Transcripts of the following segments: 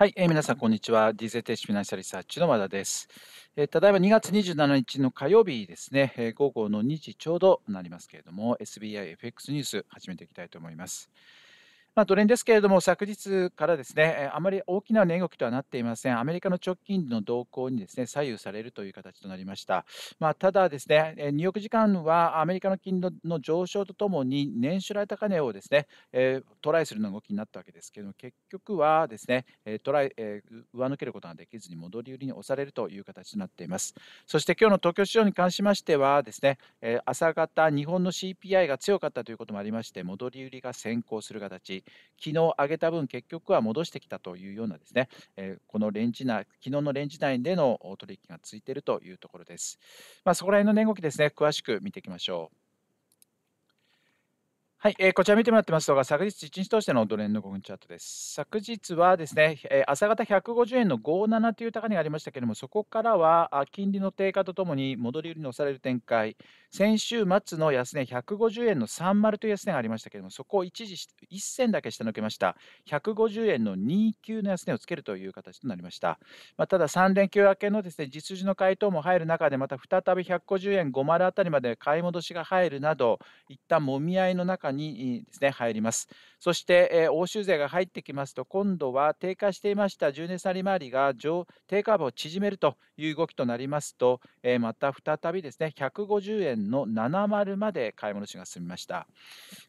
はい、えー、皆さん、こんにちは。DZ テシフィナンシャリサーチの和田です。えー、ただいま2月27日の火曜日ですね、えー、午後の2時ちょうどなりますけれども、SBIFX ニュース始めていきたいと思います。まあ、ドル円ですけれども、昨日からですね、あまり大きな値動きとはなっていません。アメリカの直近の動向にですね、左右されるという形となりました。まあ、ただですね、ニューヨーク時間はアメリカの金利の上昇とともに、年初来高値をですね、えトライするの動きになったわけですけれども、結局はですね、トライ、え上抜けることができずに戻り売りに押されるという形となっています。そして今日の東京市場に関しましてはですね、え朝方、日本の CPI が強かったということもありまして、戻り売りが先行する形、昨日上げた分、結局は戻してきたというようなですね、えこのレンジ内、昨日のレンジ内での取引がついているというところです。まあ、そこら辺の値動きですね、詳しく見ていきましょう。はい、えー、こちら見てもらってます動画、昨日1日通してのドル円の5分チャートです。昨日はですね、えー、朝方150円の57という高値がありましたけれども、そこからはあ金利の低下とともに戻り売りの押される展開、先週末の安値150円の30という安値がありましたけれども、そこを一時し、一銭だけ下抜けました。150円の29の安値をつけるという形となりました。まあ、ただ3連休明けのですね、実需の回答も入る中で、また再び150円5丸あたりまで買い戻しが入るなど、一旦もみ合いの中にですね入りますそして、えー、欧州勢が入ってきますと今度は低下していました10年差利回りが上低下幅を縮めるという動きとなりますと、えー、また再びですね150円の70まで買い戻しが進みました、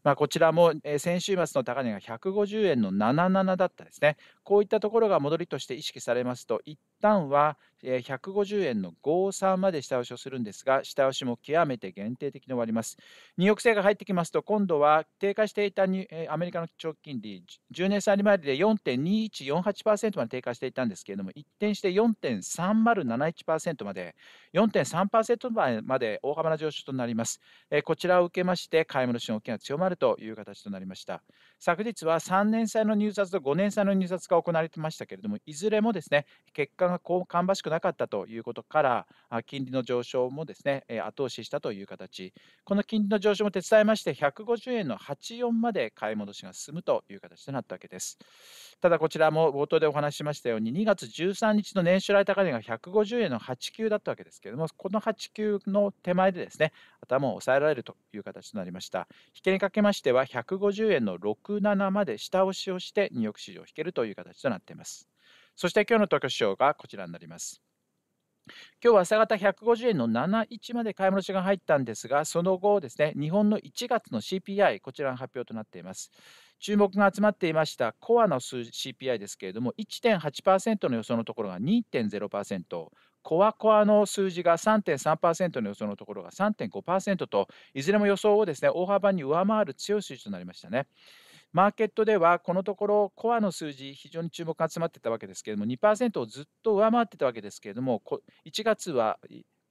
まあ、こちらも、えー、先週末の高値が150円の77だったですねこういったところが戻りとして意識されますと一旦は150円の53まで下押しをするんですが下押しも極めて限定的に終わります2抑制が入ってきますと今度はは低下していたにアメリカの長期金利10年債利回りで4.2148%まで低下していたんですけれども一転して4.3071%まで4.3%まで大幅な上昇となりますこちらを受けまして買い戻しの動きが強まるという形となりました昨日は3年債の入札と5年債の入札が行われてましたけれどもいずれもですね結果がこう芳しくなかったということから金利の上昇もですね後押ししたという形この金利の上昇も手伝いまして150円円の84まで買い戻しが進むという形となったわけです。ただこちらも冒頭でお話ししましたように2月13日の年初来高値が150円の89だったわけですけれどもこの89の手前でですね頭を抑えられるという形となりました。引けにかけましては150円の67まで下押しをして2億市場を引けるという形となっています。そして今日の東京市場がこちらになります。今日は朝方150円の71まで買い戻しが入ったんですが、その後ですね、日本の1月の CPI、こちらの発表となっています。注目が集まっていましたコアの数 CPI ですけれども、1.8%の予想のところが2.0%、コアコアの数字が3.3%の予想のところが3.5%と、いずれも予想をですね大幅に上回る強い数字となりましたね。マーケットではこのところコアの数字非常に注目が集まってたわけですけれども2%をずっと上回ってたわけですけれども1月は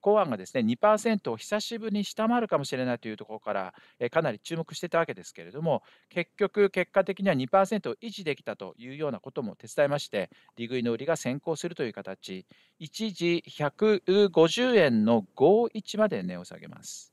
コアがですね2%を久しぶりに下回るかもしれないというところからかなり注目してたわけですけれども結局結果的には2%を維持できたというようなことも手伝いまして利食いの売りが先行するという形一時150円の51まで値を下げます。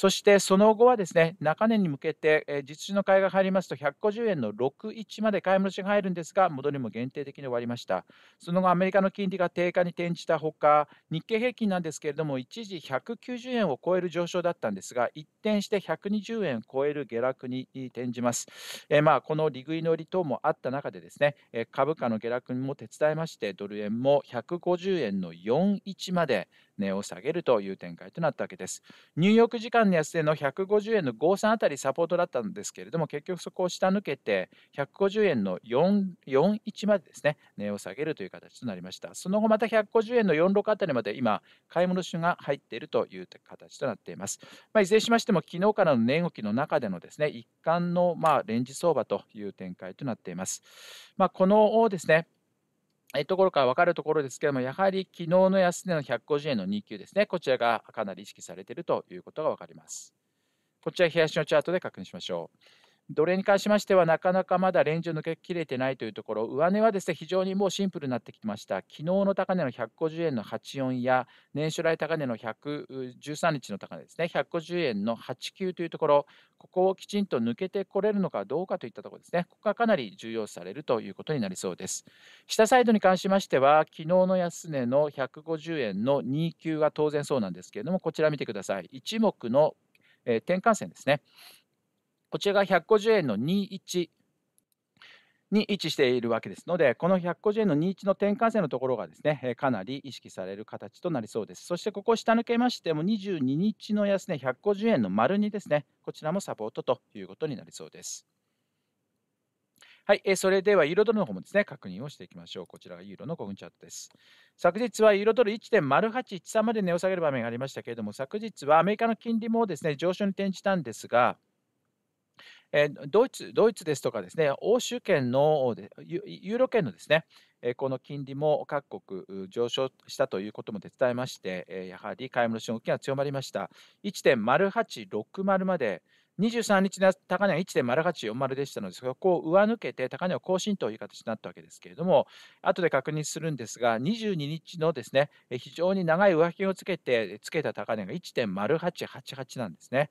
そしてその後はですね、中年に向けて、えー、実質の買いが入りますと、150円の61まで買い戻しが入るんですが、戻りも限定的に終わりました。その後、アメリカの金利が低下に転じたほか、日経平均なんですけれども、一時190円を超える上昇だったんですが、一転して120円を超える下落に転じます。えー、まあ、この利食いの利等もあった中でですね、えー、株価の下落も手伝いまして、ドル円も150円の41まで、値を下げるという展開となったわけです。ニューヨーク時間の安値の150円の53あたりサポートだったんですけれども、結局そこを下抜けて、150円の41までですね、値を下げるという形となりました。その後また150円の46あたりまで今、買い戻しが入っているという形となっています。まあ、いずれにしましても、昨日からの値動きの中でのですね、一貫のまあレンジ相場という展開となっています。まあ、このですね、えところから分かるところですけれども、やはり昨日の安値の150円の2級ですね、こちらがかなり意識されているということが分かります。こちら、冷やしのチャートで確認しましょう。奴隷に関しましては、なかなかまだレンジを抜けきれてないというところ、上値はですね非常にもうシンプルになってきました。昨日の高値の150円の84や、年初来高値の113日の高値ですね、150円の89というところ、ここをきちんと抜けてこれるのかどうかといったところですね、ここがかなり重要視されるということになりそうです。下サイドに関しましては、昨日の安値の150円の29が当然そうなんですけれども、こちら見てください。一目の転換線ですね。こちらが150円の21に位置しているわけですので、この150円の21の転換線のところがですね、かなり意識される形となりそうです。そしてここを下抜けましても、22日の安値、ね、150円の丸2ですね、こちらもサポートということになりそうです。はい、えそれではユーロドルの方もですね、確認をしていきましょう。こちらがユーロの5分チャートです。昨日はユーロドル1.0813まで値を下げる場面がありましたけれども、昨日はアメリカの金利もですね、上昇に転じたんですが、えドイツドイツですとかですね、欧州圏のユーロ圏のですね、この金利も各国上昇したということも手伝えまして、やはり買い戻しの動きが強まりました。1.0860まで、23日の高値は1.0840でしたので、そこを上抜けて高値を更新という形になったわけですけれども、後で確認するんですが、22日のですね、非常に長い上着をつけて、つけた高値が1.0888なんですね。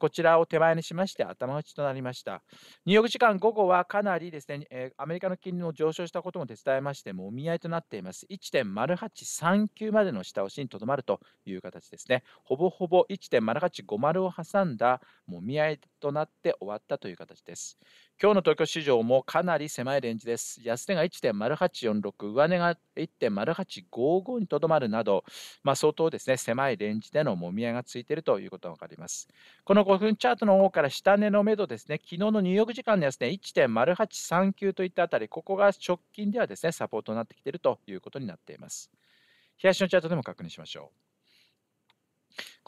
こちらを手前にしまして、頭打ちとなりました。ニューヨーク時間午後はかなりですね、アメリカの金利の上昇したことも手伝いまして、もみ合いとなっています。1.0839までの下押しにとどまるという形ですね。ほぼほぼ1.0850を挟んだ、もみ合いえとなって終わったという形です。今日の東京市場もかなり狭いレンジです。安値が1.0846、上値が1.0855にとどまるなど、まあ、相当ですね、狭いレンジでのもみ合いがついているということが分かります。この5分チャートの方から下値の目処ですね、昨日のニューヨーク時間の安値、ね、1.0839といったあたり、ここが直近ではですね、サポートになってきているということになっています。東のチャートでも確認しましょう。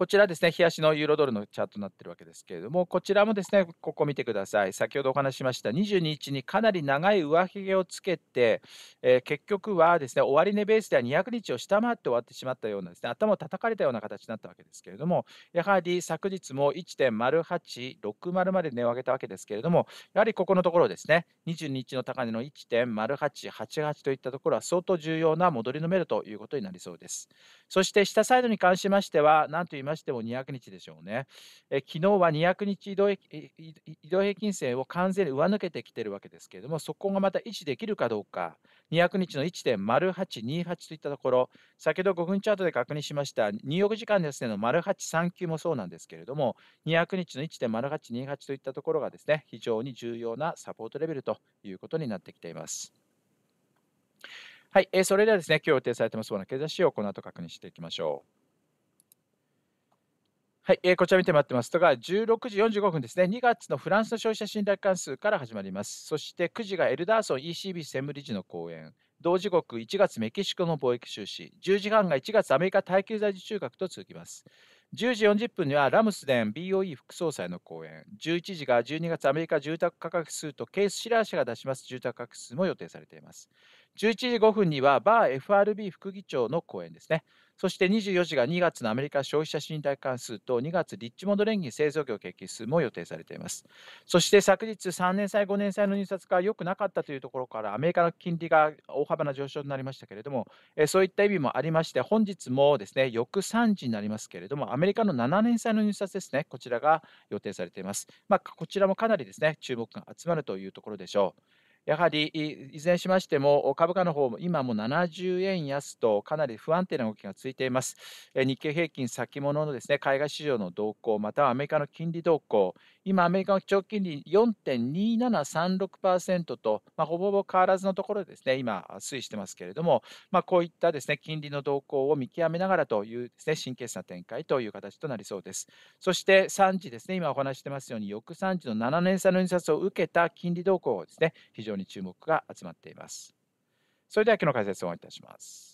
こちらですね、冷やしのユーロドルのチャートになってるわけですけれども、こちらもですね、ここ見てください。先ほどお話ししました、22日にかなり長い上髭をつけて、えー、結局はですね、終値ベースでは200日を下回って終わってしまったようなですね、頭を叩かれたような形になったわけですけれども、やはり昨日も1.0860まで値を上げたわけですけれども、やはりここのところですね、22日の高値の1.0888といったところは相当重要な戻りのメロということになりそうです。そして下サイドに関しましては、と言いましても200日でしょうね。え昨日は200日移動平均線を完全に上抜けてきてるわけですけれども、そこがまた維持できるかどうか、200日の1.0828といったところ、先ほど5分チャートで確認しました、入浴時間ですねの0839もそうなんですけれども、200日の1.0828といったところがですね、非常に重要なサポートレベルということになってきています。はい、えー、それではですね、今日予定されてますような経済指標をこの後確認していきましょう。はい、えー、こちら見て待ってますとが、16時45分ですね、2月のフランスの消費者信頼関数から始まります。そして9時がエルダーソン ECB 専務理事の講演、同時刻1月メキシコの貿易収支、10時半が1月アメリカ耐久財受中核と続きます。10時40分にはラムスデン BOE 副総裁の講演、11時が12月アメリカ住宅価格数とケース・シラー社が出します住宅価格数も予定されています。11時5分にはバー FRB 副議長の講演ですね。そして24時が2月のアメリカ消費者信頼関数と2月リッチモード連銀製造業景気指数も予定されています。そして昨日3年債5年債の入札が良くなかったというところからアメリカの金利が大幅な上昇になりましたけれども、えそういった意味もありまして本日もですね翌3時になりますけれどもアメリカの7年債の入札ですねこちらが予定されています。まあ、こちらもかなりですね注目が集まるというところでしょう。やはりいずれにしましても株価の方も今も70円安とかなり不安定な動きが続いています。日経平均先物のですね海外市場の動向、またはアメリカの金利動向、今、アメリカの基調金利4.2736%と、まあ、ほぼほぼ変わらずのところですね今、推移してますけれども、まあ、こういったですね金利の動向を見極めながらというですね神経質な展開という形となりそうです。そして3時ですね、今お話してますように、翌3時の7年差の印刷を受けた金利動向をですね、非常常に注目が集まっています。それでは今日の解説をいたします。